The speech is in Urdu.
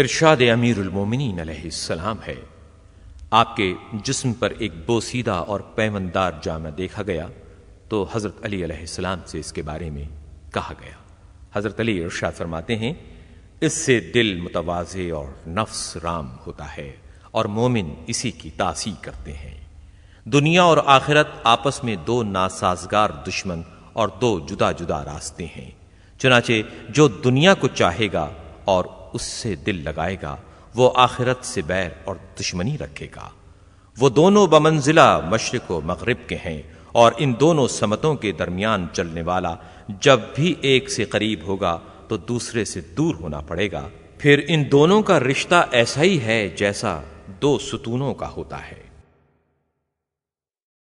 ارشاد امیر المومنین علیہ السلام ہے آپ کے جسم پر ایک بوسیدہ اور پیمندار جامع جامعہ دیکھا گیا تو حضرت علی علیہ السلام سے اس کے بارے میں کہا گیا حضرت علی ارشاد فرماتے ہیں اس سے دل متوازے اور نفس رام ہوتا ہے اور مومن اسی کی تاثیر کرتے ہیں دنیا اور آخرت آپس میں دو ناسازگار دشمن اور دو جدا جدا راستے ہیں چنانچہ جو دنیا کو چاہے گا اور اس سے دل لگائے گا وہ آخرت سے بیر اور دشمنی رکھے گا وہ دونوں بمنزلہ مشرق و مغرب کے ہیں اور ان دونوں سمتوں کے درمیان چلنے والا جب بھی ایک سے قریب ہوگا تو دوسرے سے دور ہونا پڑے گا پھر ان دونوں کا رشتہ ایسا ہی ہے جیسا دو ستونوں کا ہوتا ہے